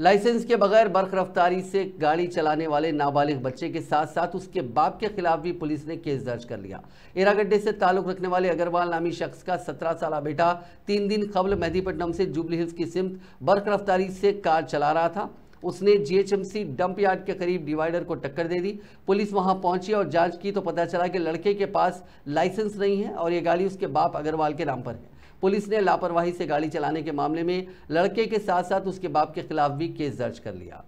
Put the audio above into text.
licence के बगैर बर्क रफ्तारी से गाड़ी चलाने वाले नाबालिग बच्चे के साथ साथ उसके बाप के खिलाफ भी पुलिस ने केस दर्ज कर लिया इरागड्डे से ताल्लुक रखने वाले अग्रवाल नामी शख्स का सत्रह साल बेटा तीन दिन कबल मेहदीपट्टनम से जुबली हिल्स की सिमत बर्क रफ्तारी से कार चला रहा था उसने जीएचएमसी डंप यार्ड के करीब डिवाइडर को टक्कर दे दी पुलिस वहां पहुंची और जांच की तो पता चला कि लड़के के पास लाइसेंस नहीं है और ये गाड़ी उसके बाप अग्रवाल के नाम पर है पुलिस ने लापरवाही से गाड़ी चलाने के मामले में लड़के के साथ साथ उसके बाप के खिलाफ भी केस दर्ज कर लिया